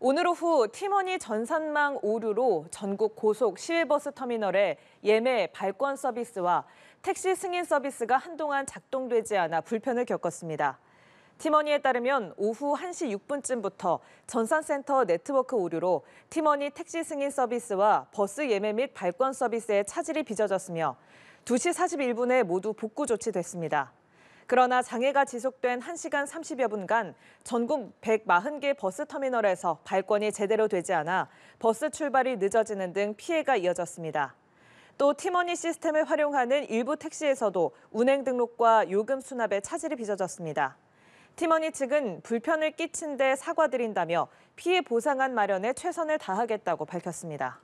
오늘 오후 팀원이 전산망 오류로 전국 고속 시외버스 터미널에 예매 발권 서비스와 택시 승인 서비스가 한동안 작동되지 않아 불편을 겪었습니다. 팀원이에 따르면 오후 1시 6분쯤부터 전산센터 네트워크 오류로 팀원이 택시 승인 서비스와 버스 예매 및 발권 서비스에 차질이 빚어졌으며 2시 41분에 모두 복구 조치됐습니다. 그러나 장애가 지속된 1시간 30여 분간 전국 140개 버스 터미널에서 발권이 제대로 되지 않아 버스 출발이 늦어지는 등 피해가 이어졌습니다. 또 팀원이 시스템을 활용하는 일부 택시에서도 운행 등록과 요금 수납에 차질이 빚어졌습니다. 팀원이 측은 불편을 끼친 데 사과드린다며 피해 보상안 마련에 최선을 다하겠다고 밝혔습니다.